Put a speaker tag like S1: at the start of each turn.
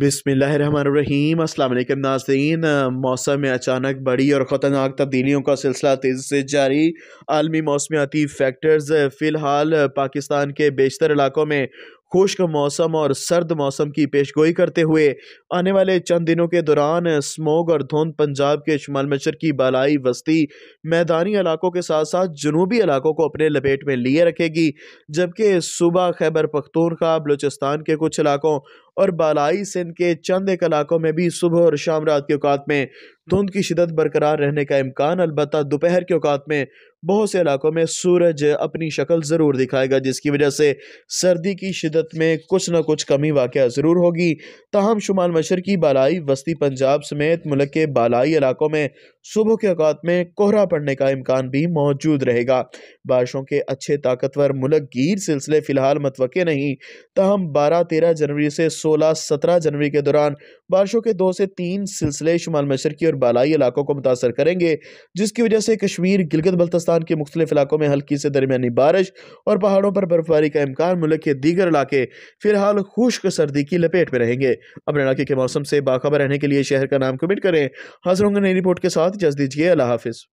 S1: बिसमीम अल्लाम नाजरीन मौसम में अचानक बड़ी और ख़तरनाक तब्दीलियों का सिलसिला तेज़ी से जारी आलमी मौसमियाती फैक्टर्स फ़िलहाल पाकिस्तान के बेशतर इलाकों में खुश्क मौसम और सर्द मौसम की पेशगोई करते हुए आने वाले चंद दिनों के दौरान स्मोग और धुंध पंजाब के शुमाल शमाल की बालाई वस्ती मैदानी इलाकों के साथ साथ जनूबी इलाकों को अपने लपेट में लिए रखेगी जबकि सुबह खैबर पख्तूनखा बलूचिस्तान के कुछ इलाकों और बालाई सिंध के चंद एक इलाकों में भी सुबह और शाम रात के अवकात में धुंध की शिदत बरकरार रहने का इम्कान अलबत् दोपहर के अवकात में बहुत से इलाकों में सूरज अपनी शक्ल ज़रूर दिखाएगा जिसकी वजह से सर्दी की शिदत में कुछ ना कुछ कमी वाक़ ज़रूर होगी तहम शुमाल मशरकी बालाई वस्ती पंजाब समेत मुल्क के बालाई इलाकों में सुबह के औकात में कोहरा पड़ने का इम्कान भी मौजूद रहेगा बारिशों के अच्छे ताकतवर मुलक गिर सिलसिले फ़िलहाल मतवक़ नहीं तहम बारह तेरह जनवरी से सोलह सत्रह जनवरी के दौरान बारिशों के दो से तीन सिलसिले शुमाल मशरकी और बालाई इलाकों को मुतासर करेंगे जिसकी वजह से कश्मीर गिलगत बल्तस्तान के मुख्तलिफ इलाकों में हल्की से दरमियानी बारिश और पहाड़ों पर बर्फबारी का इम्कान मुल्क के दीगर इलाके फ़िलहाल खुश्क सर्दी की लपेट में रहेंगे अपने इलाके के मौसम से बाखबर रहने के लिए शहर का नाम कमिट करें हाजिर होंगे नई रिपोर्ट के साथ साथ इजाज़ दीजिए अल्लाह हाफिज़